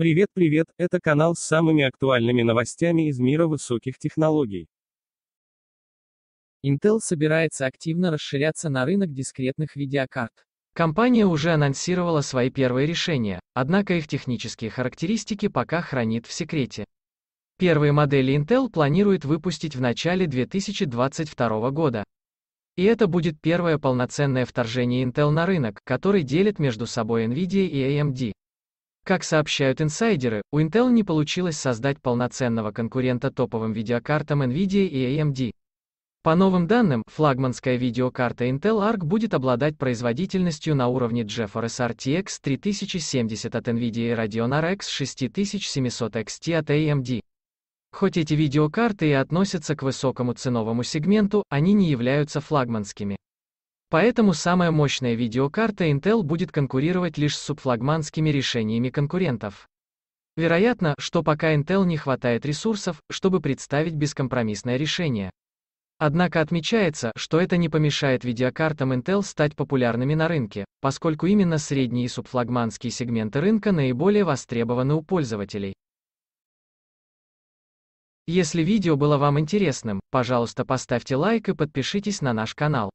Привет, привет, это канал с самыми актуальными новостями из мира высоких технологий. Intel собирается активно расширяться на рынок дискретных видеокарт. Компания уже анонсировала свои первые решения, однако их технические характеристики пока хранит в секрете. Первые модели Intel планирует выпустить в начале 2022 года. И это будет первое полноценное вторжение Intel на рынок, который делит между собой Nvidia и AMD. Как сообщают инсайдеры, у Intel не получилось создать полноценного конкурента топовым видеокартам NVIDIA и AMD. По новым данным, флагманская видеокарта Intel Arc будет обладать производительностью на уровне GeForce RTX 3070 от NVIDIA и Radeon RX 6700 XT от AMD. Хоть эти видеокарты и относятся к высокому ценовому сегменту, они не являются флагманскими. Поэтому самая мощная видеокарта Intel будет конкурировать лишь с субфлагманскими решениями конкурентов. Вероятно, что пока Intel не хватает ресурсов, чтобы представить бескомпромиссное решение. Однако отмечается, что это не помешает видеокартам Intel стать популярными на рынке, поскольку именно средние и субфлагманские сегменты рынка наиболее востребованы у пользователей. Если видео было вам интересным, пожалуйста поставьте лайк и подпишитесь на наш канал.